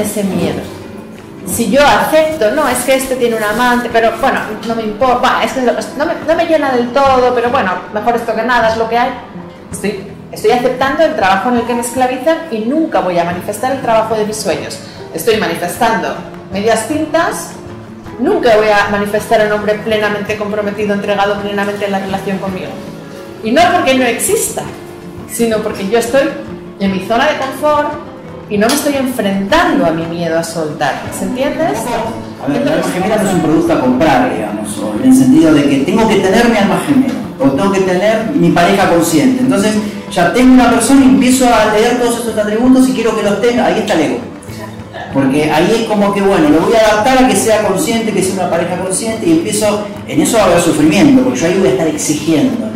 ese miedo. Si yo acepto, no, es que este tiene un amante, pero bueno, no me importa, no me, llena del todo, pero bueno, mejor esto que nada, es lo que hay. Estoy, estoy aceptando el trabajo en el que me esclavizan y nunca voy a manifestar el trabajo de mis sueños. Estoy manifestando medias tintas, nunca voy a manifestar a un hombre plenamente comprometido, entregado plenamente en la relación conmigo. Y no porque no exista, sino porque yo estoy en mi zona de confort, y no me estoy enfrentando a mi miedo a soltar. ¿Se entiende A ver, la alma gemela no es un producto a comprar, digamos, en el sentido de que tengo que tener mi alma gemela, o tengo que tener mi pareja consciente. Entonces, ya tengo una persona y empiezo a leer todos estos atributos y quiero que los tenga, ahí está el ego. Porque ahí es como que, bueno, lo voy a adaptar a que sea consciente, que sea una pareja consciente, y empiezo, en eso va a haber sufrimiento, porque yo ahí voy a estar exigiendo.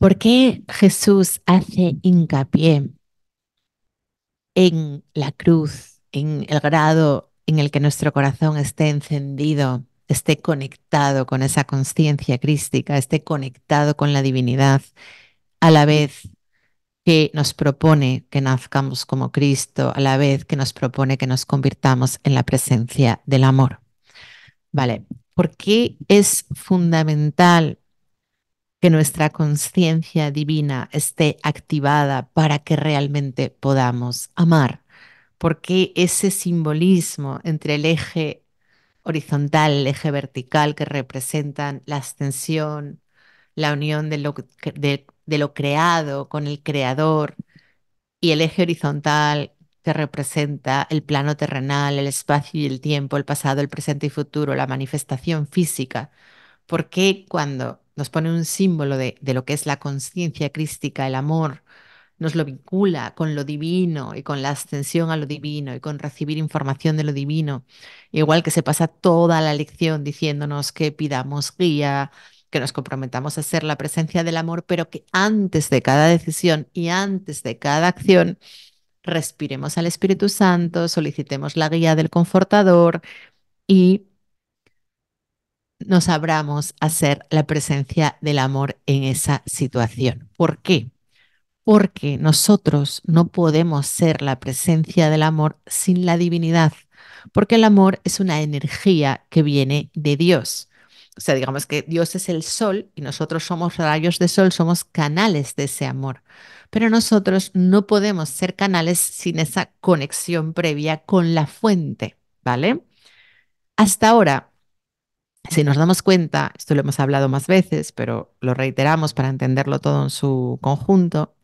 ¿Por qué Jesús hace hincapié en la cruz, en el grado en el que nuestro corazón esté encendido, esté conectado con esa conciencia crística, esté conectado con la divinidad, a la vez que nos propone que nazcamos como Cristo, a la vez que nos propone que nos convirtamos en la presencia del amor? Vale, ¿por qué es fundamental que nuestra conciencia divina esté activada para que realmente podamos amar. Porque ese simbolismo entre el eje horizontal, el eje vertical que representan la ascensión, la unión de lo, lo creado con el creador y el eje horizontal que representa el plano terrenal, el espacio y el tiempo, el pasado, el presente y futuro, la manifestación física. Porque cuando nos pone un símbolo de, lo que es la conciencia crística, el amor, nos lo vincula con lo divino y con la ascensión a lo divino y con recibir información de lo divino. Igual que se pasa toda la lección diciéndonos que pidamos guía, que nos comprometamos a ser la presencia del amor, pero que antes de cada decisión y antes de cada acción respiremos al Espíritu Santo, solicitemos la guía del confortador y nos abramos a ser la presencia del amor en esa situación. ¿Por qué? Porque nosotros no podemos ser la presencia del amor sin la divinidad, porque el amor es una energía que viene de Dios. O sea, digamos que Dios es el sol y nosotros somos rayos de sol, somos canales de ese amor. Pero nosotros no podemos ser canales sin esa conexión previa con la fuente, ¿vale? Hasta ahora si nos damos cuenta, esto lo hemos hablado más veces, pero lo reiteramos para entenderlo todo en su conjunto,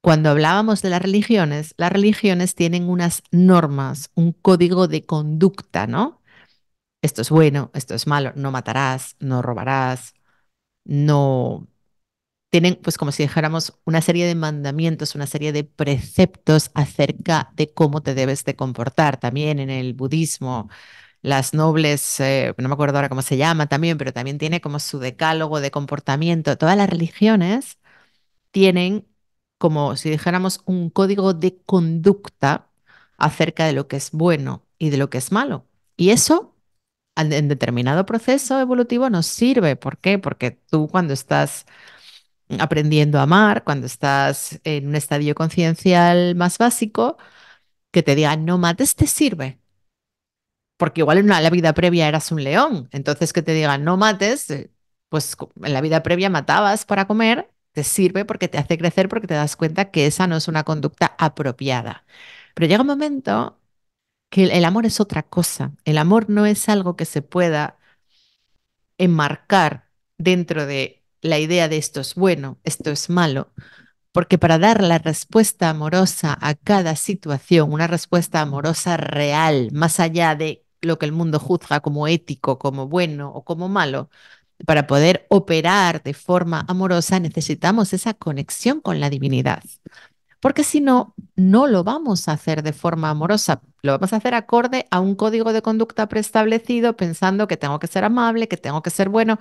cuando hablábamos de las religiones, las religiones tienen unas normas, un código de conducta, ¿no? Esto es bueno, esto es malo, no matarás, no robarás, no... Tienen, pues como si dijéramos, una serie de mandamientos, una serie de preceptos acerca de cómo te debes de comportar. También en el budismo, las nobles, eh, no me acuerdo ahora cómo se llama también, pero también tiene como su decálogo de comportamiento. Todas las religiones tienen como si dijéramos un código de conducta acerca de lo que es bueno y de lo que es malo. Y eso en determinado proceso evolutivo nos sirve. ¿Por qué? Porque tú cuando estás aprendiendo a amar, cuando estás en un estadio conciencial más básico, que te digan no mates te sirve, porque igual en la vida previa eras un león. Entonces que te digan no mates, eh, pues en la vida previa matabas para comer, te sirve porque te hace crecer, porque te das cuenta que esa no es una conducta apropiada. Pero llega un momento que el amor es otra cosa. El amor no es algo que se pueda enmarcar dentro de la idea de esto es bueno, esto es malo, porque para dar la respuesta amorosa a cada situación, una respuesta amorosa real, más allá de lo que el mundo juzga como ético, como bueno o como malo, para poder operar de forma amorosa necesitamos esa conexión con la divinidad. Porque si no, no lo vamos a hacer de forma amorosa, lo vamos a hacer acorde a un código de conducta preestablecido, pensando que tengo que ser amable, que tengo que ser bueno,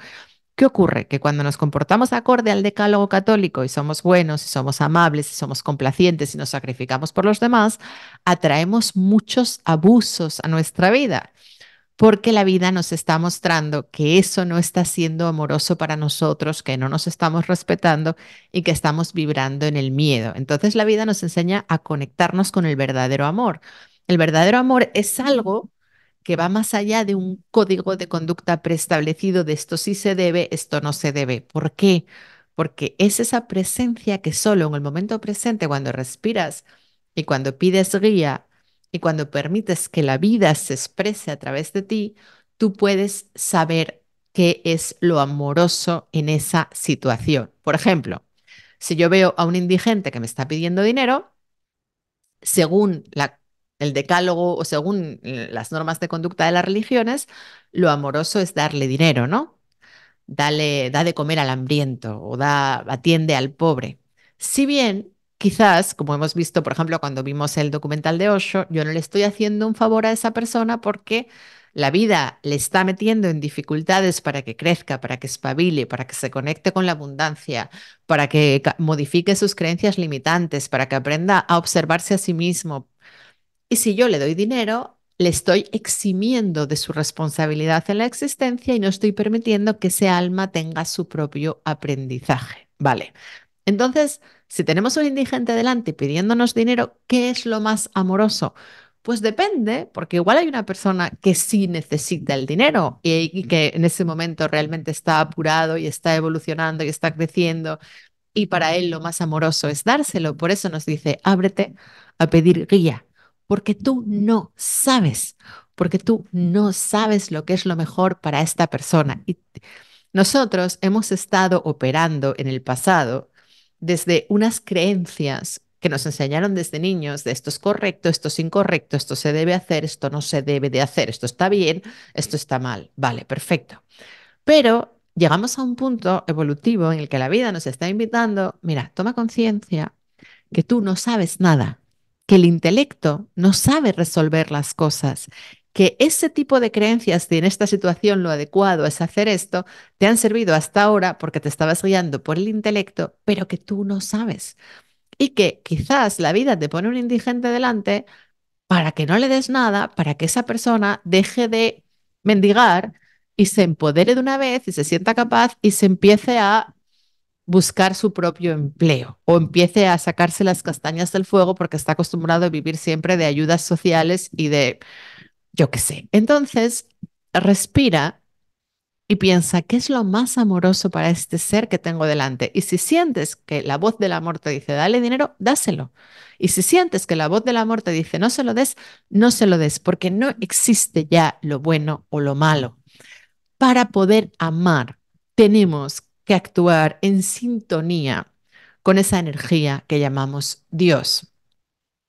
¿Qué ocurre? Que cuando nos comportamos acorde al decálogo católico y somos buenos, y somos amables, y somos complacientes y nos sacrificamos por los demás, atraemos muchos abusos a nuestra vida, porque la vida nos está mostrando que eso no está siendo amoroso para nosotros, que no nos estamos respetando y que estamos vibrando en el miedo. Entonces la vida nos enseña a conectarnos con el verdadero amor. El verdadero amor es algo que va más allá de un código de conducta preestablecido de esto sí se debe, esto no se debe. ¿Por qué? Porque es esa presencia que solo en el momento presente, cuando respiras y cuando pides guía y cuando permites que la vida se exprese a través de ti, tú puedes saber qué es lo amoroso en esa situación. Por ejemplo, si yo veo a un indigente que me está pidiendo dinero, según la el decálogo o según eh, las normas de conducta de las religiones, lo amoroso es darle dinero, ¿no? Dale, da de comer al hambriento o da, atiende al pobre. Si bien, quizás, como hemos visto, por ejemplo, cuando vimos el documental de Osho, yo no le estoy haciendo un favor a esa persona porque la vida le está metiendo en dificultades para que crezca, para que espabile, para que se conecte con la abundancia, para que modifique sus creencias limitantes, para que aprenda a observarse a sí mismo, y si yo le doy dinero, le estoy eximiendo de su responsabilidad en la existencia y no estoy permitiendo que ese alma tenga su propio aprendizaje. Vale. Entonces, si tenemos un indigente delante pidiéndonos dinero, ¿qué es lo más amoroso? Pues depende, porque igual hay una persona que sí necesita el dinero y, y que en ese momento realmente está apurado y está evolucionando y está creciendo y para él lo más amoroso es dárselo. Por eso nos dice, ábrete a pedir guía, porque tú no sabes, porque tú no sabes lo que es lo mejor para esta persona. Y nosotros hemos estado operando en el pasado desde unas creencias que nos enseñaron desde niños de esto es correcto, esto es incorrecto, esto se debe hacer, esto no se debe de hacer, esto está bien, esto está mal. Vale, perfecto. Pero llegamos a un punto evolutivo en el que la vida nos está invitando, mira, toma conciencia que tú no sabes nada, que el intelecto no sabe resolver las cosas, que ese tipo de creencias de en esta situación lo adecuado es hacer esto, te han servido hasta ahora porque te estabas guiando por el intelecto, pero que tú no sabes. Y que quizás la vida te pone un indigente delante para que no le des nada, para que esa persona deje de mendigar y se empodere de una vez y se sienta capaz y se empiece a buscar su propio empleo o empiece a sacarse las castañas del fuego porque está acostumbrado a vivir siempre de ayudas sociales y de, yo qué sé. Entonces, respira y piensa, ¿qué es lo más amoroso para este ser que tengo delante? Y si sientes que la voz del amor te dice, dale dinero, dáselo. Y si sientes que la voz del amor te dice, no se lo des, no se lo des, porque no existe ya lo bueno o lo malo. Para poder amar, tenemos que que actuar en sintonía con esa energía que llamamos Dios.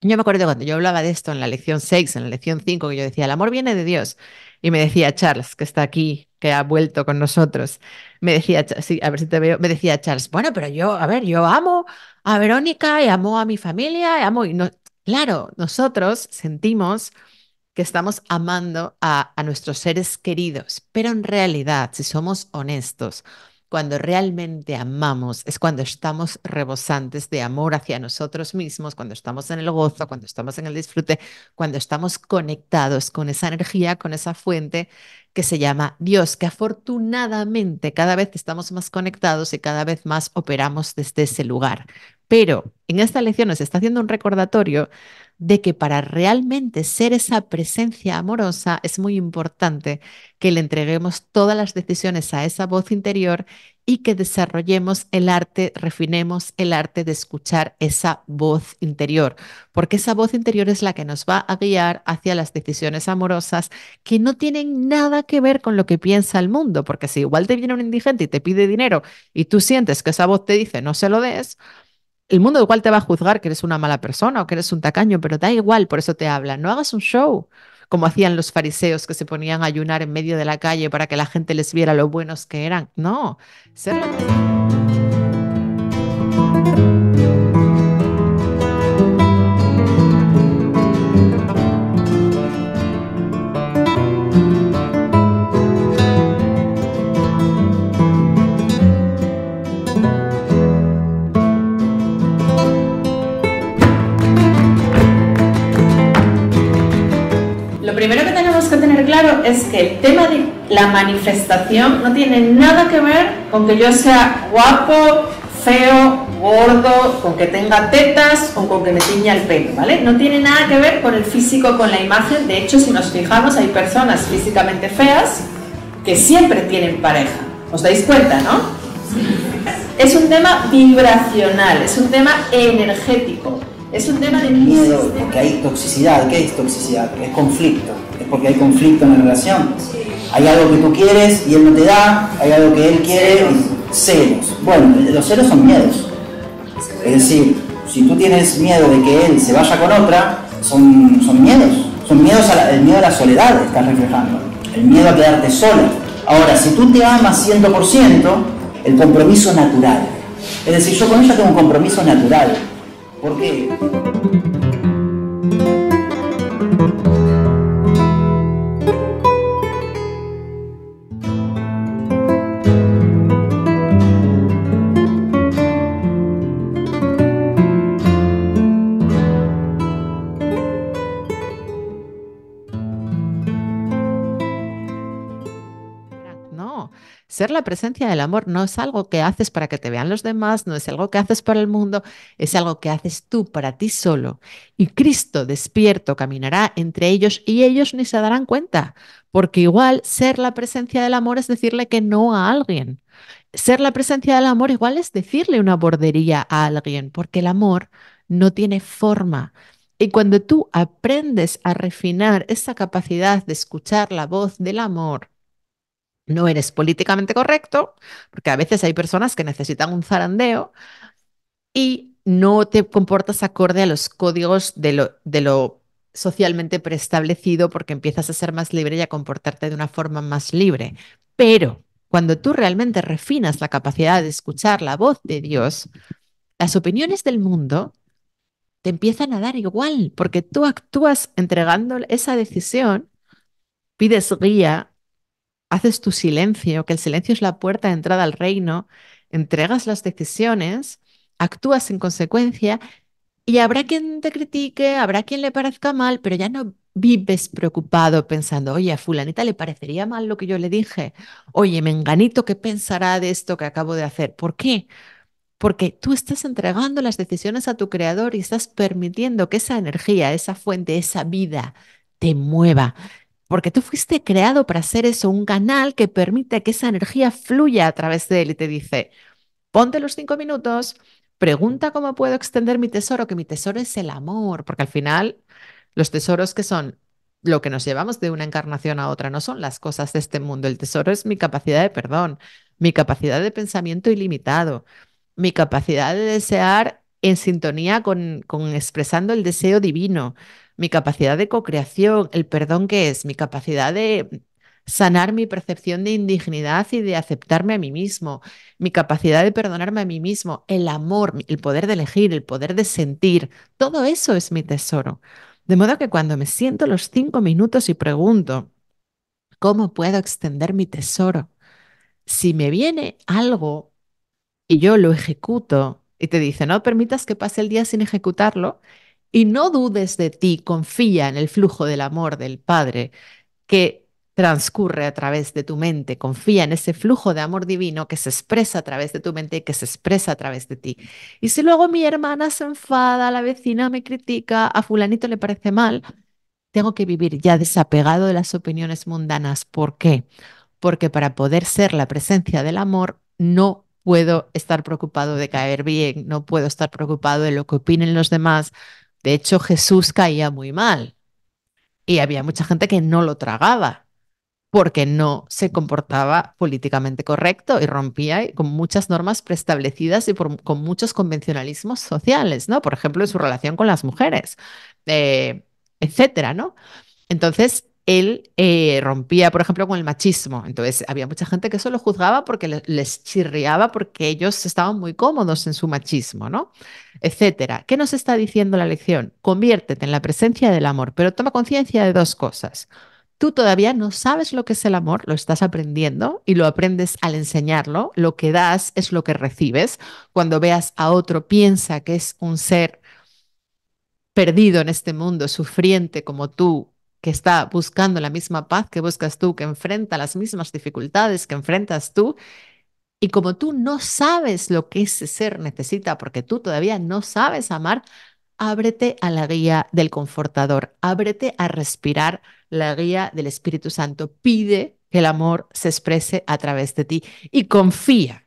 Yo me acuerdo cuando yo hablaba de esto en la lección 6, en la lección 5, que yo decía, el amor viene de Dios. Y me decía Charles, que está aquí, que ha vuelto con nosotros, me decía, sí, a ver si te veo, me decía Charles, bueno, pero yo, a ver, yo amo a Verónica y amo a mi familia, y amo, y no, claro, nosotros sentimos que estamos amando a, a nuestros seres queridos, pero en realidad, si somos honestos, cuando realmente amamos es cuando estamos rebosantes de amor hacia nosotros mismos, cuando estamos en el gozo, cuando estamos en el disfrute, cuando estamos conectados con esa energía, con esa fuente que se llama Dios, que afortunadamente cada vez estamos más conectados y cada vez más operamos desde ese lugar. Pero en esta lección nos está haciendo un recordatorio de que para realmente ser esa presencia amorosa es muy importante que le entreguemos todas las decisiones a esa voz interior y que desarrollemos el arte, refinemos el arte de escuchar esa voz interior, porque esa voz interior es la que nos va a guiar hacia las decisiones amorosas que no tienen nada que ver con lo que piensa el mundo, porque si igual te viene un indigente y te pide dinero y tú sientes que esa voz te dice no se lo des, el mundo igual te va a juzgar que eres una mala persona o que eres un tacaño, pero da igual, por eso te hablan. No hagas un show como hacían los fariseos que se ponían a ayunar en medio de la calle para que la gente les viera lo buenos que eran. No. Ser... claro es que el tema de la manifestación no tiene nada que ver con que yo sea guapo, feo, gordo, con que tenga tetas o con que me tiña el pelo, ¿vale? No tiene nada que ver con el físico, con la imagen. De hecho, si nos fijamos, hay personas físicamente feas que siempre tienen pareja. ¿Os dais cuenta, no? Es un tema vibracional, es un tema energético, es un tema de miedo, porque hay toxicidad. ¿Qué es toxicidad? Es conflicto porque hay conflicto en la relación. Hay algo que tú quieres y él no te da, hay algo que él quiere, celos. Bueno, los celos son miedos. Es decir, si tú tienes miedo de que él se vaya con otra, son, son miedos. Son miedos a el miedo a la soledad, estás reflejando. El miedo a quedarte sola. Ahora, si tú te amas 100%, el compromiso natural. Es decir, yo con ella tengo un compromiso natural. ¿Por qué? Ser la presencia del amor no es algo que haces para que te vean los demás, no es algo que haces para el mundo, es algo que haces tú para ti solo. Y Cristo despierto caminará entre ellos y ellos ni se darán cuenta, porque igual ser la presencia del amor es decirle que no a alguien. Ser la presencia del amor igual es decirle una bordería a alguien, porque el amor no tiene forma, y cuando tú aprendes a refinar esa capacidad de escuchar la voz del amor, no eres políticamente correcto, porque a veces hay personas que necesitan un zarandeo y no te comportas acorde a los códigos de lo, socialmente preestablecido porque empiezas a ser más libre y a comportarte de una forma más libre. Pero cuando tú realmente refinas la capacidad de escuchar la voz de Dios, las opiniones del mundo te empiezan a dar igual, porque tú actúas entregando esa decisión, pides guía haces tu silencio, que el silencio es la puerta de entrada al reino, entregas las decisiones, actúas en consecuencia y habrá quien te critique, habrá quien le parezca mal, pero ya no vives preocupado pensando, oye, a fulanita le parecería mal lo que yo le dije, oye, menganito, ¿qué pensará de esto que acabo de hacer? ¿Por qué? Porque tú estás entregando las decisiones a tu creador y estás permitiendo que esa energía, esa fuente, esa vida te mueva porque tú fuiste creado para ser eso, un canal que permite que esa energía fluya a través de él y te dice, ponte los cinco minutos, pregunta cómo puedo extender mi tesoro, que mi tesoro es el amor, porque al final los tesoros que son lo que nos llevamos de una encarnación a otra no son las cosas de este mundo, el tesoro es mi capacidad de perdón, mi capacidad de pensamiento ilimitado, mi capacidad de desear en sintonía con, con expresando el deseo divino, mi capacidad de co-creación, el perdón que es, mi capacidad de sanar mi percepción de indignidad y de aceptarme a mí mismo, mi capacidad de perdonarme a mí mismo, el amor, el poder de elegir, el poder de sentir, todo eso es mi tesoro. De modo que cuando me siento los cinco minutos y pregunto, ¿cómo puedo extender mi tesoro? Si me viene algo y yo lo ejecuto y te dice, no permitas que pase el día sin ejecutarlo, y no dudes de ti, confía en el flujo del amor del Padre que transcurre a través de tu mente, confía en ese flujo de amor divino que se expresa a través de tu mente y que se expresa a través de ti. Y si luego mi hermana se enfada, la vecina me critica, a fulanito le parece mal, tengo que vivir ya desapegado de las opiniones mundanas. ¿Por qué? Porque para poder ser la presencia del amor no puedo estar preocupado de caer bien, no puedo estar preocupado de lo que opinen los demás, de hecho, Jesús caía muy mal y había mucha gente que no lo tragaba porque no se comportaba políticamente correcto y rompía con muchas normas preestablecidas y con muchos convencionalismos sociales, ¿no? Por ejemplo, en su relación con las mujeres, eh, etcétera, ¿no? Entonces, él eh, rompía, por ejemplo, con el machismo. Entonces, había mucha gente que eso lo juzgaba porque les chirriaba porque ellos estaban muy cómodos en su machismo, ¿no? Etcétera. ¿Qué nos está diciendo la lección? Conviértete en la presencia del amor, pero toma conciencia de dos cosas. Tú todavía no sabes lo que es el amor, lo estás aprendiendo y lo aprendes al enseñarlo. Lo que das es lo que recibes. Cuando veas a otro, piensa que es un ser perdido en este mundo, sufriente como tú, que está buscando la misma paz que buscas tú, que enfrenta las mismas dificultades que enfrentas tú. Y como tú no sabes lo que ese ser necesita, porque tú todavía no sabes amar, ábrete a la guía del confortador, ábrete a respirar la guía del Espíritu Santo. Pide que el amor se exprese a través de ti y confía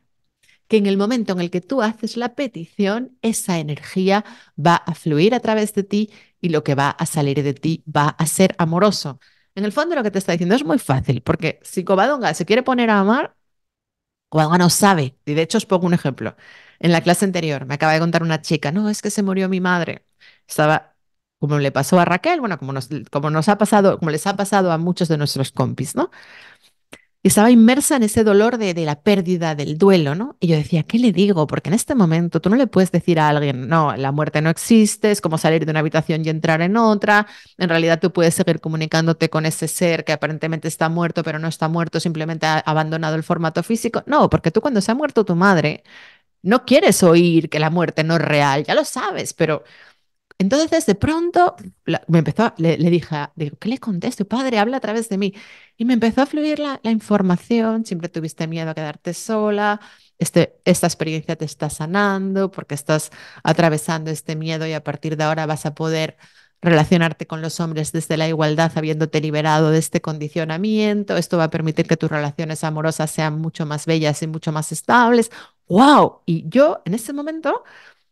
que en el momento en el que tú haces la petición, esa energía va a fluir a través de ti y lo que va a salir de ti va a ser amoroso. En el fondo lo que te está diciendo es muy fácil, porque si Covadonga se quiere poner a amar, Covadonga no sabe. Y de hecho os pongo un ejemplo. En la clase anterior me acaba de contar una chica, no, es que se murió mi madre. Estaba, como le pasó a Raquel, bueno, como nos, como nos ha pasado, como les ha pasado a muchos de nuestros compis, ¿no? estaba inmersa en ese dolor de, la pérdida, del duelo, ¿no? Y yo decía, ¿qué le digo? Porque en este momento tú no le puedes decir a alguien, no, la muerte no existe, es como salir de una habitación y entrar en otra, en realidad tú puedes seguir comunicándote con ese ser que aparentemente está muerto, pero no está muerto, simplemente ha abandonado el formato físico. No, porque tú cuando se ha muerto tu madre, no quieres oír que la muerte no es real, ya lo sabes, pero entonces, de pronto, me empezó, le, dije, digo, ¿qué le contesto? Padre, habla a través de mí. Y me empezó a fluir la, información, siempre tuviste miedo a quedarte sola, este, esta experiencia te está sanando porque estás atravesando este miedo y a partir de ahora vas a poder relacionarte con los hombres desde la igualdad, habiéndote liberado de este condicionamiento. Esto va a permitir que tus relaciones amorosas sean mucho más bellas y mucho más estables. ¡Wow! Y yo en ese momento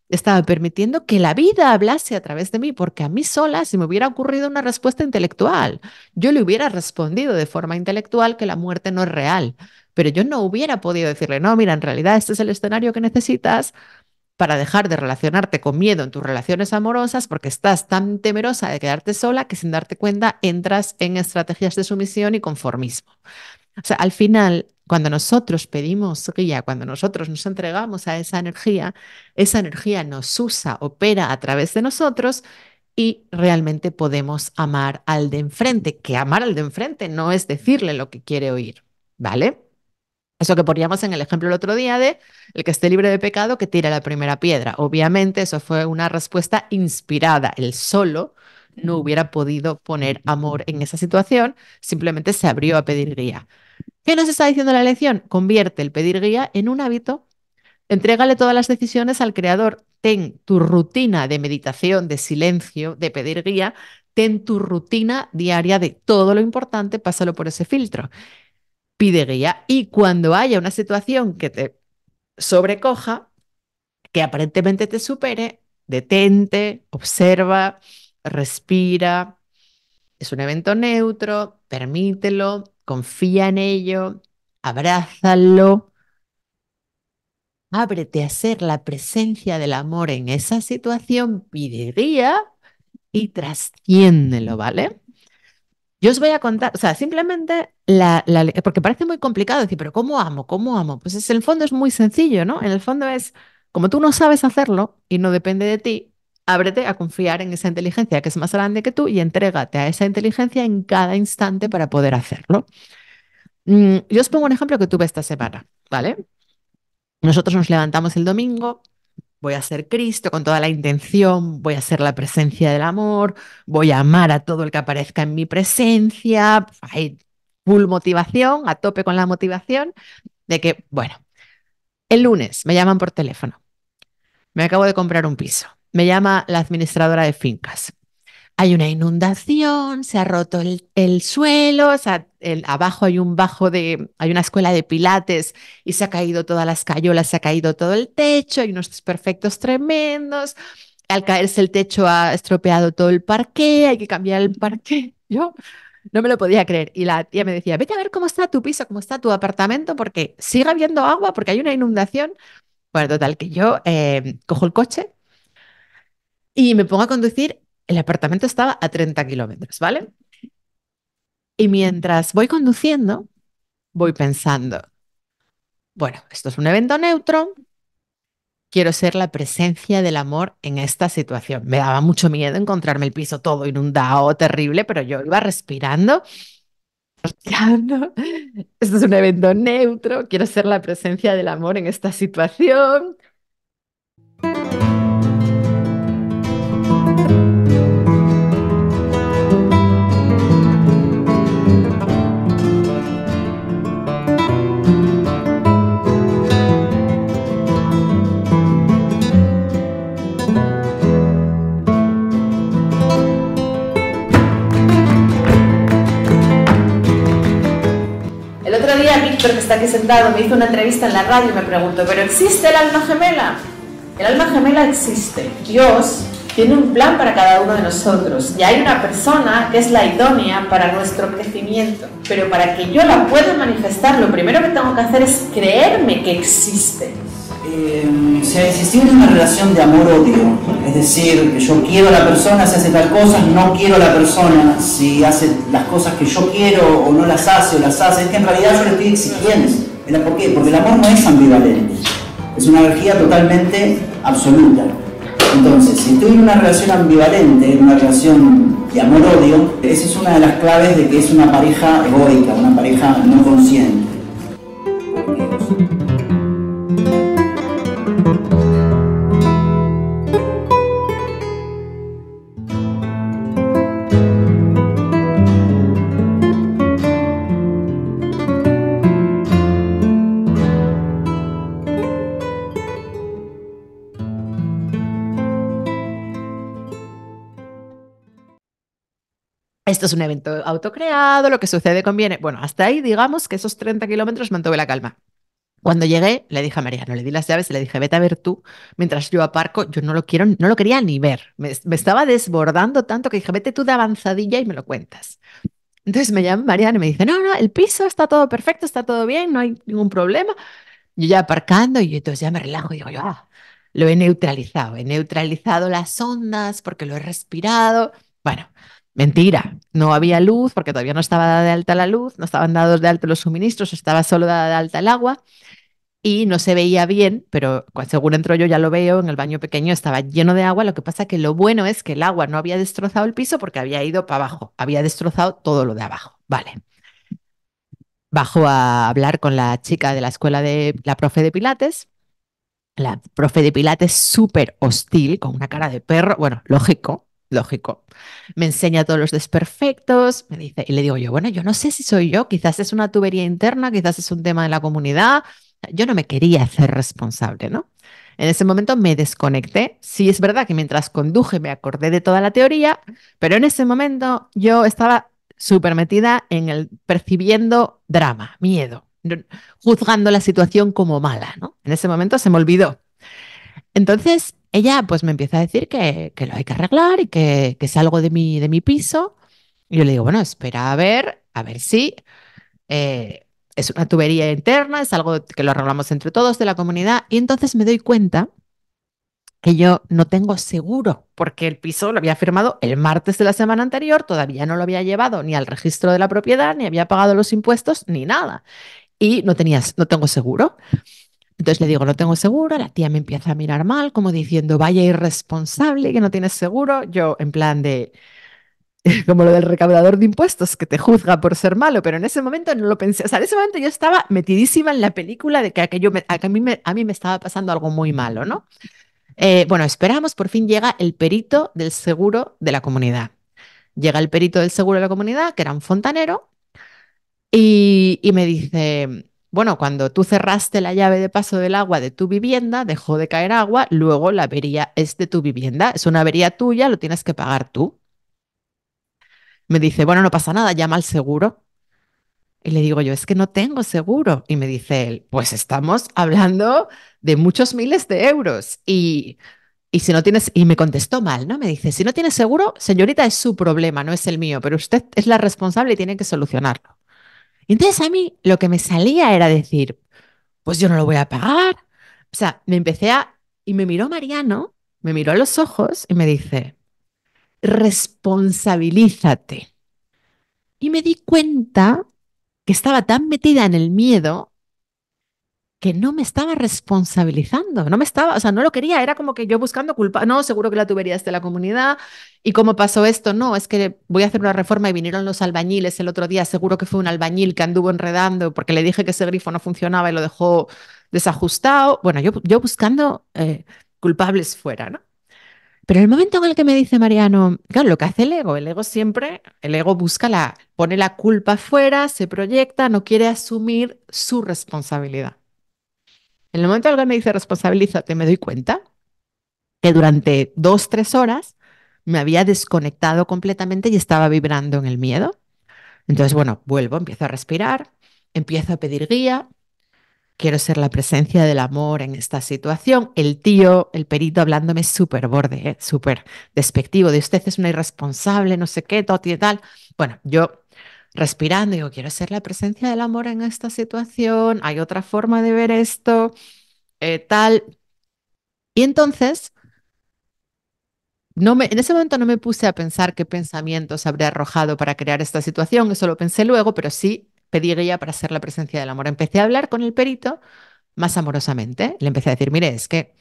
estaba permitiendo que la vida hablase a través de mí, porque a mí sola se me hubiera ocurrido una respuesta intelectual. Yo le hubiera respondido de forma intelectual que la muerte no es real, pero yo no hubiera podido decirle, no, mira, en realidad este es el escenario que necesitas para dejar de relacionarte con miedo en tus relaciones amorosas porque estás tan temerosa de quedarte sola que sin darte cuenta entras en estrategias de sumisión y conformismo. O sea, al final cuando nosotros pedimos guía, cuando nosotros nos entregamos a esa energía, esa energía nos usa, opera a través de nosotros y realmente podemos amar al de enfrente, que amar al de enfrente no es decirle lo que quiere oír, ¿vale? Eso que poníamos en el ejemplo el otro día de el que esté libre de pecado que tira la primera piedra. Obviamente eso fue una respuesta inspirada, el solo no hubiera podido poner amor en esa situación, simplemente se abrió a pedir guía. ¿Qué nos está diciendo la lección? Convierte el pedir guía en un hábito, entrégale todas las decisiones al creador, ten tu rutina de meditación, de silencio, de pedir guía, ten tu rutina diaria de todo lo importante, pásalo por ese filtro. Pide guía y cuando haya una situación que te sobrecoja, que aparentemente te supere, detente, observa, respira. Es un evento neutro, permítelo, confía en ello, abrázalo, ábrete a ser la presencia del amor en esa situación, pide guía y trasciéndelo, ¿vale? Yo os voy a contar, o sea, simplemente, la, porque parece muy complicado decir, pero ¿cómo amo? ¿Cómo amo? Pues es, en el fondo es muy sencillo, ¿no? En el fondo es, como tú no sabes hacerlo y no depende de ti, ábrete a confiar en esa inteligencia que es más grande que tú y entrégate a esa inteligencia en cada instante para poder hacerlo. Mm, yo os pongo un ejemplo que tuve esta semana, ¿vale? Nosotros nos levantamos el domingo, voy a ser Cristo con toda la intención, voy a ser la presencia del amor, voy a amar a todo el que aparezca en mi presencia, hay full motivación, a tope con la motivación, de que, bueno, el lunes me llaman por teléfono, me acabo de comprar un piso, me llama la administradora de fincas. Hay una inundación, se ha roto el, suelo, o sea, abajo hay un bajo de, hay una escuela de pilates y se ha caído todas las cayolas, se ha caído todo el techo, hay unos desperfectos tremendos, al caerse el techo ha estropeado todo el parqué, hay que cambiar el parqué. Yo no me lo podía creer. Y la tía me decía, vete a ver cómo está tu piso, cómo está tu apartamento, porque sigue habiendo agua, porque hay una inundación. Bueno, total, que yo eh, cojo el coche, y me pongo a conducir, el apartamento estaba a 30 kilómetros, ¿vale? Y mientras voy conduciendo, voy pensando, bueno, esto es un evento neutro, quiero ser la presencia del amor en esta situación. Me daba mucho miedo encontrarme el piso todo inundado, terrible, pero yo iba respirando. Respirando. Esto es un evento neutro, quiero ser la presencia del amor en esta situación el otro día Víctor, que está aquí sentado, me hizo una entrevista en la radio y me preguntó, ¿pero existe el alma gemela? El alma gemela existe. Dios tiene un plan para cada uno de nosotros y hay una persona que es la idónea para nuestro crecimiento. Pero para que yo la pueda manifestar, lo primero que tengo que hacer es creerme que existe. Eh, si existe una relación de amor-odio, es decir, yo quiero a la persona si hace tal cosa, no quiero a la persona si hace las cosas que yo quiero o no las hace o las hace, es que en realidad yo le estoy exigiendo. ¿Por qué? Porque el amor no es ambivalente, es una energía totalmente absoluta. Entonces, si estoy en una relación ambivalente, en una relación de amor-odio, esa es una de las claves de que es una pareja egoísta, una pareja no consciente. Esto es un evento autocreado, lo que sucede conviene. Bueno, hasta ahí digamos que esos 30 kilómetros mantuve la calma. Cuando llegué, le dije a Mariano, le di las llaves y le dije, vete a ver tú, mientras yo aparco, yo no lo quiero, no lo quería ni ver. Me, estaba desbordando tanto que dije, vete tú de avanzadilla y me lo cuentas. Entonces me llama Mariano y me dice, no, no, el piso está todo perfecto, está todo bien, no hay ningún problema. Yo ya aparcando y entonces ya me relajo y digo, yo, ah, lo he neutralizado, he neutralizado las ondas porque lo he respirado. Bueno, Mentira, no había luz porque todavía no estaba dada de alta la luz, no estaban dados de alto los suministros, estaba solo dada de alta el agua y no se veía bien, pero según entro yo ya lo veo, en el baño pequeño estaba lleno de agua, lo que pasa que lo bueno es que el agua no había destrozado el piso porque había ido para abajo, había destrozado todo lo de abajo, vale. Bajo a hablar con la chica de la escuela de la profe de Pilates. La profe de Pilates súper hostil, con una cara de perro, bueno, lógico, lógico. Me enseña todos los desperfectos, me dice, y le digo yo, bueno, yo no sé si soy yo, quizás es una tubería interna, quizás es un tema de la comunidad, yo no me quería hacer responsable, ¿no? En ese momento me desconecté. Sí, es verdad que mientras conduje me acordé de toda la teoría, pero en ese momento yo estaba súper metida en el percibiendo drama, miedo, juzgando la situación como mala, ¿no? En ese momento se me olvidó. Entonces, ella pues me empieza a decir que, lo hay que arreglar y que, que, salgo de mi, de mi piso. Y yo le digo, bueno, espera a ver, a ver si eh, es una tubería interna, es algo que lo arreglamos entre todos de la comunidad. Y entonces me doy cuenta que yo no tengo seguro, porque el piso lo había firmado el martes de la semana anterior, todavía no lo había llevado ni al registro de la propiedad, ni había pagado los impuestos, ni nada. Y no tenías, no tengo seguro. Entonces le digo, no tengo seguro, la tía me empieza a mirar mal, como diciendo, vaya irresponsable que no tienes seguro. Yo, en plan de, como lo del recaudador de impuestos que te juzga por ser malo, pero en ese momento no lo pensé. O sea, en ese momento yo estaba metidísima en la película de que, a, mí me, estaba pasando algo muy malo, ¿no? Eh, bueno, esperamos, por fin llega el perito del seguro de la comunidad. Llega el perito del seguro de la comunidad, que era un fontanero, y me dice, bueno, cuando tú cerraste la llave de paso del agua de tu vivienda, dejó de caer agua, luego la avería es de tu vivienda, es una avería tuya, lo tienes que pagar tú. Me dice, bueno, no pasa nada, llama al seguro. Y le digo yo, es que no tengo seguro. Y me dice él, pues estamos hablando de muchos miles de euros. Y, y si no tienes, y me contestó mal, ¿no? Me dice, si no tienes seguro, señorita, es su problema, no es el mío, pero usted es la responsable y tiene que solucionarlo. Y entonces a mí lo que me salía era decir, pues yo no lo voy a pagar. O sea, me empecé a... Y me miró Mariano, me miró a los ojos y me dice, responsabilízate. Y me di cuenta que estaba tan metida en el miedo que no me estaba responsabilizando, no me estaba, o sea, no lo quería, era como que yo buscando culpa, no, seguro que la tubería de la comunidad, y cómo pasó esto, no, es que voy a hacer una reforma y vinieron los albañiles el otro día, seguro que fue un albañil que anduvo enredando porque le dije que ese grifo no funcionaba y lo dejó desajustado, bueno, yo, yo buscando eh, culpables fuera, ¿no? Pero el momento en el que me dice Mariano, claro, lo que hace el ego, el ego siempre, el ego busca la, pone la culpa fuera, se proyecta, no quiere asumir su responsabilidad. En el momento que me dice responsabilízate, me doy cuenta que durante dos, tres horas me había desconectado completamente y estaba vibrando en el miedo. Entonces, bueno, vuelvo, empiezo a respirar, empiezo a pedir guía, quiero ser la presencia del amor en esta situación. El tío, el perito hablándome súper borde, eh, súper despectivo, de usted es una irresponsable, no sé qué, todo y tal. Bueno, yo respirando, digo, quiero ser la presencia del amor en esta situación, hay otra forma de ver esto, eh, tal. Y entonces, no me, en ese momento no me puse a pensar qué pensamientos habría arrojado para crear esta situación, eso lo pensé luego, pero sí pedí ella para ser la presencia del amor. Empecé a hablar con el perito más amorosamente, le empecé a decir, mire, es que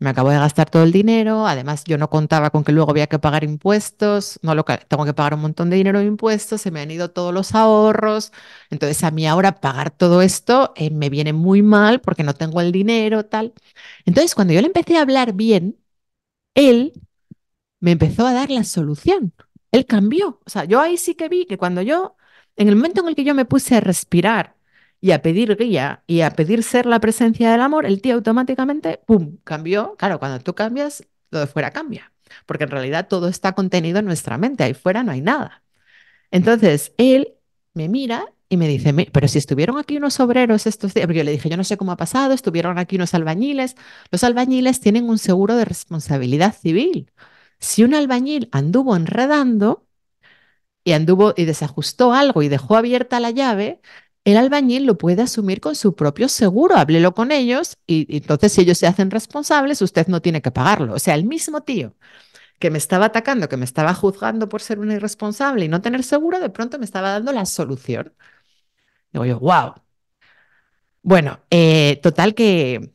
me acabo de gastar todo el dinero, además yo no contaba con que luego había que pagar impuestos, no tengo que pagar un montón de dinero de impuestos, se me han ido todos los ahorros, entonces a mí ahora pagar todo esto eh, me viene muy mal porque no tengo el dinero, tal. Entonces cuando yo le empecé a hablar bien, él me empezó a dar la solución, él cambió, o sea, yo ahí sí que vi que cuando yo, en el momento en el que yo me puse a respirar, y a pedir guía y a pedir ser la presencia del amor, el tío automáticamente, ¡pum!, cambió. Claro, cuando tú cambias, lo de fuera cambia, porque en realidad todo está contenido en nuestra mente, ahí fuera no hay nada. Entonces, él me mira y me dice, pero si estuvieron aquí unos obreros estos días, porque yo le dije, yo no sé cómo ha pasado, estuvieron aquí unos albañiles, los albañiles tienen un seguro de responsabilidad civil. Si un albañil anduvo enredando y anduvo y desajustó algo y dejó abierta la llave, el albañil lo puede asumir con su propio seguro. Háblelo con ellos y, entonces si ellos se hacen responsables, usted no tiene que pagarlo. O sea, el mismo tío que me estaba atacando, que me estaba juzgando por ser un irresponsable y no tener seguro, de pronto me estaba dando la solución. Digo yo, wow. Bueno, eh, total que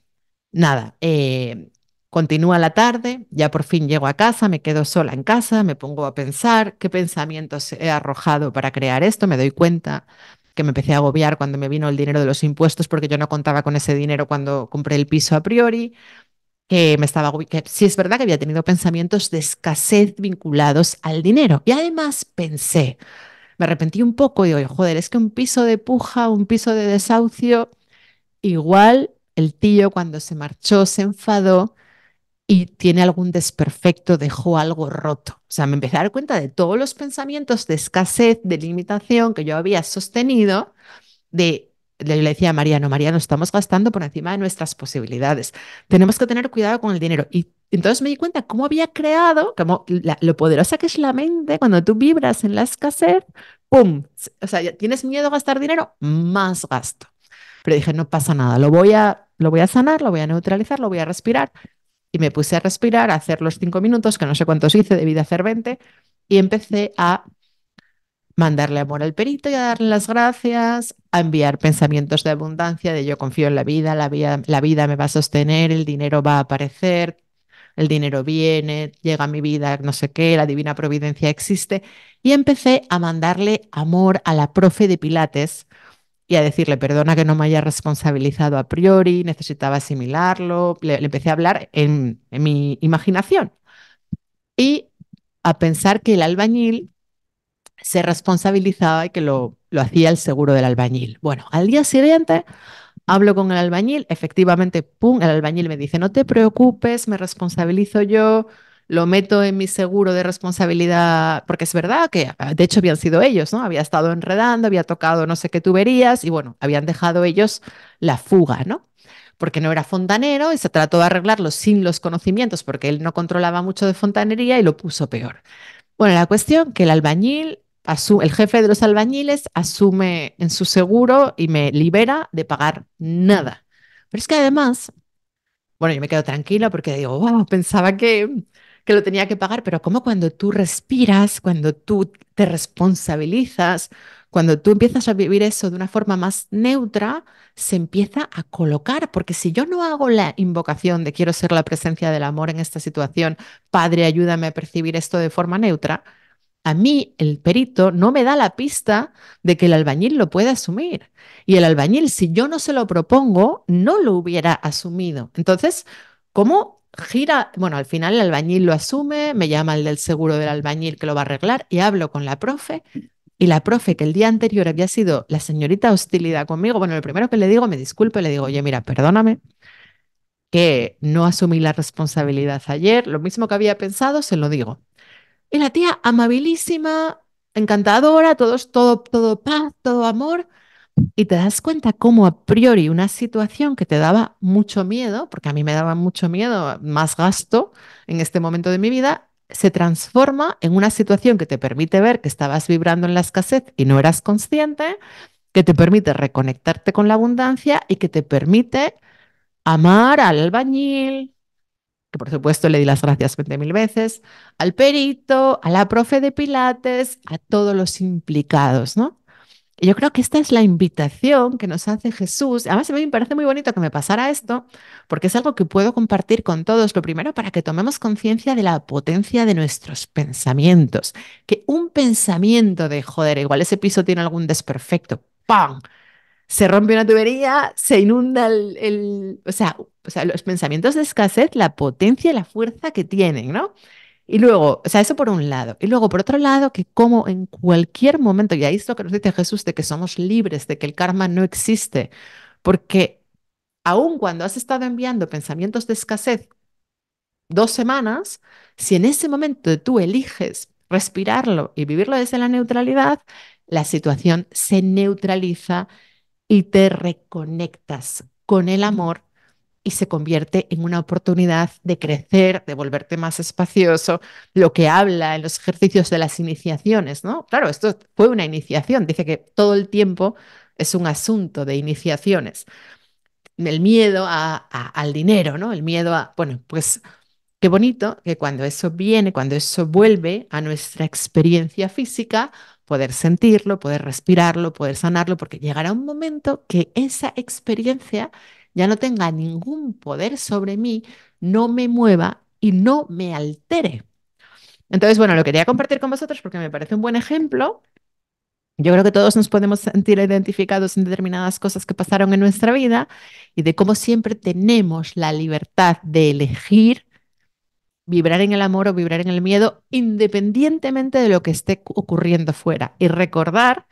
nada, eh, continúa la tarde, ya por fin llego a casa, me quedo sola en casa, me pongo a pensar qué pensamientos he arrojado para crear esto, me doy cuenta que me empecé a agobiar cuando me vino el dinero de los impuestos porque yo no contaba con ese dinero cuando compré el piso a priori, que me estaba que sí es verdad que había tenido pensamientos de escasez vinculados al dinero y además pensé, me arrepentí un poco y digo, joder, es que un piso de puja, un piso de desahucio, igual el tío cuando se marchó se enfadó y tiene algún desperfecto, dejó algo roto. O sea, me empecé a dar cuenta de todos los pensamientos de escasez, de limitación que yo había sostenido, de le decía a Mariano, Mariano, estamos gastando por encima de nuestras posibilidades. Tenemos que tener cuidado con el dinero. Y entonces me di cuenta cómo había creado, como lo poderosa que es la mente cuando tú vibras en la escasez, ¡pum! O sea, tienes miedo a gastar dinero, más gasto. Pero dije, no pasa nada, lo voy a, lo voy a sanar, lo voy a neutralizar, lo voy a respirar y me puse a respirar, a hacer los cinco minutos, que no sé cuántos hice, debí de hacer 20, y empecé a mandarle amor al perito y a darle las gracias, a enviar pensamientos de abundancia, de yo confío en la vida, la vida, la vida me va a sostener, el dinero va a aparecer, el dinero viene, llega a mi vida, no sé qué, la divina providencia existe. Y empecé a mandarle amor a la profe de Pilates, a decirle, perdona que no me haya responsabilizado a priori, necesitaba asimilarlo, le, empecé a hablar en, mi imaginación y a pensar que el albañil se responsabilizaba y que lo, hacía el seguro del albañil. Bueno, al día siguiente hablo con el albañil, efectivamente, pum, el albañil me dice, no te preocupes, me responsabilizo yo, lo meto en mi seguro de responsabilidad, porque es verdad que ah, de hecho habían sido ellos, ¿no? Había estado enredando, había tocado no sé qué tuberías y bueno, habían dejado ellos la fuga, ¿no? Porque no era fontanero y se trató de arreglarlo sin los conocimientos porque él no controlaba mucho de fontanería y lo puso peor. Bueno, la cuestión que el albañil, el jefe de los albañiles asume en su seguro y me libera de pagar nada. Pero es que además, bueno, yo me quedo tranquila porque digo, wow, oh, pensaba que, que lo tenía que pagar, pero como cuando tú respiras, cuando tú te responsabilizas, cuando tú empiezas a vivir eso de una forma más neutra, se empieza a colocar, porque si yo no hago la invocación de quiero ser la presencia del amor en esta situación, Padre, ayúdame a percibir esto de forma neutra, a mí el perito no me da la pista de que el albañil lo puede asumir. Y el albañil, si yo no se lo propongo, no lo hubiera asumido. Entonces, ¿cómo gira, bueno, al final el albañil lo asume, me llama el del seguro del albañil que lo va a arreglar y hablo con la profe. Y la profe, que el día anterior había sido la señorita hostilidad conmigo, bueno, lo primero que le digo, me disculpo le digo, oye, mira, perdóname, que no asumí la responsabilidad ayer, lo mismo que había pensado, se lo digo. Y la tía, amabilísima, encantadora, todo todo, todo paz, todo amor, y te das cuenta cómo a priori una situación que te daba mucho miedo, porque a mí me daba mucho miedo, más gasto en este momento de mi vida, se transforma en una situación que te permite ver que estabas vibrando en la escasez y no eras consciente, que te permite reconectarte con la abundancia y que te permite amar al albañil, que por supuesto le di las gracias 20.000 veces, al perito, a la profe de Pilates, a todos los implicados, ¿no? yo creo que esta es la invitación que nos hace Jesús. Además, a mí me parece muy bonito que me pasara esto, porque es algo que puedo compartir con todos. Lo primero, para que tomemos conciencia de la potencia de nuestros pensamientos. Que un pensamiento de, joder, igual ese piso tiene algún desperfecto. ¡Pam! Se rompe una tubería, se inunda el... O, sea, o sea, los pensamientos de escasez, la potencia y la fuerza que tienen, ¿no? Y luego, o sea, eso por un lado. Y luego, por otro lado, que como en cualquier momento, y ahí es lo que nos dice Jesús, de que somos libres, de que el karma no existe, porque aun cuando has estado enviando pensamientos de escasez dos semanas, si en ese momento tú eliges respirarlo y vivirlo desde la neutralidad, la situación se neutraliza y te reconectas con el amor y se convierte en una oportunidad de crecer, de volverte más espacioso, lo que habla en los ejercicios de las iniciaciones, ¿no? Claro, esto fue una iniciación, dice que todo el tiempo es un asunto de iniciaciones. El miedo al dinero, ¿no? El miedo a, bueno, pues qué bonito que cuando eso viene, cuando eso vuelve a nuestra experiencia física, poder sentirlo, poder respirarlo, poder sanarlo, porque llegará un momento que esa experiencia ya no tenga ningún poder sobre mí, no me mueva y no me altere. Entonces, bueno, lo quería compartir con vosotros porque me parece un buen ejemplo. Yo creo que todos nos podemos sentir identificados en determinadas cosas que pasaron en nuestra vida y de cómo siempre tenemos la libertad de elegir vibrar en el amor o vibrar en el miedo independientemente de lo que esté ocurriendo fuera. Y recordar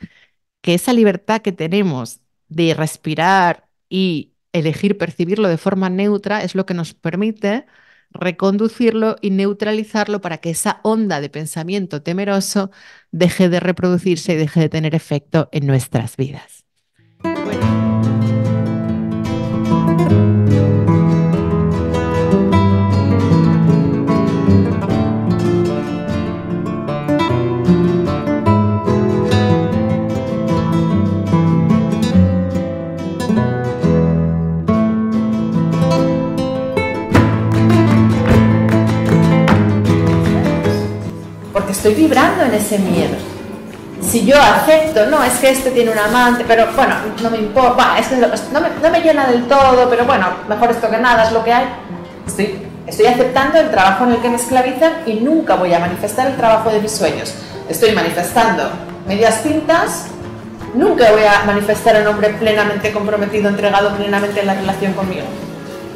que esa libertad que tenemos de respirar y elegir percibirlo de forma neutra es lo que nos permite reconducirlo y neutralizarlo para que esa onda de pensamiento temeroso deje de reproducirse y deje de tener efecto en nuestras vidas. estoy vibrando en ese miedo. Si yo acepto, no, es que este tiene un amante, pero bueno, no me importa, es no me, llena del todo, pero bueno, mejor esto que nada, es lo que hay. Estoy, estoy aceptando el trabajo en el que me esclavizan y nunca voy a manifestar el trabajo de mis sueños. Estoy manifestando medias tintas, nunca voy a manifestar a un hombre plenamente comprometido, entregado plenamente en la relación conmigo.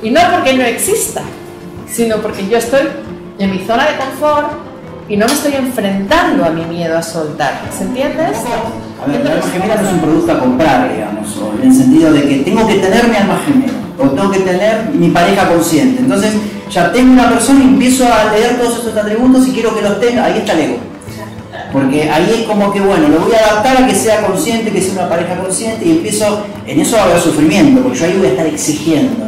Y no porque no exista, sino porque yo estoy en mi zona de confort, y no me estoy enfrentando a mi miedo a soltar. ¿Se entiende A ver, la gemela no es un producto a comprar, digamos, en el sentido de que tengo que tener mi alma gemela, o tengo que tener mi pareja consciente. Entonces, ya tengo una persona y empiezo a leer todos estos atributos y quiero que los tenga, ahí está el ego. Porque ahí es como que, bueno, lo voy a adaptar a que sea consciente, que sea una pareja consciente, y empiezo, en eso va a haber sufrimiento, porque yo ahí voy a estar exigiendo.